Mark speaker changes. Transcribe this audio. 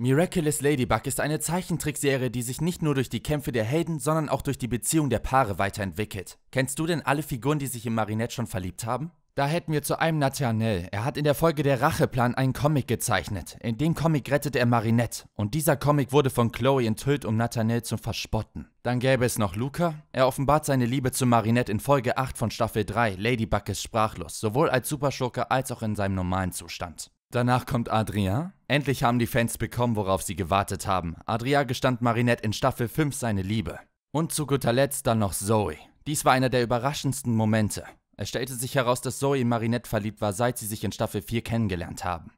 Speaker 1: Miraculous Ladybug ist eine Zeichentrickserie, die sich nicht nur durch die Kämpfe der Helden, sondern auch durch die Beziehung der Paare weiterentwickelt. Kennst du denn alle Figuren, die sich in Marinette schon verliebt haben? Da hätten wir zu einem Nathaniel. Er hat in der Folge Der Racheplan einen Comic gezeichnet. In dem Comic rettet er Marinette. Und dieser Comic wurde von Chloe enthüllt, um Nathaniel zu verspotten. Dann gäbe es noch Luca. Er offenbart seine Liebe zu Marinette in Folge 8 von Staffel 3. Ladybug ist sprachlos, sowohl als Superschurke als auch in seinem normalen Zustand. Danach kommt Adrien. Endlich haben die Fans bekommen, worauf sie gewartet haben. Adria gestand Marinette in Staffel 5 seine Liebe. Und zu guter Letzt dann noch Zoe. Dies war einer der überraschendsten Momente. Es stellte sich heraus, dass Zoe in Marinette verliebt war, seit sie sich in Staffel 4 kennengelernt haben.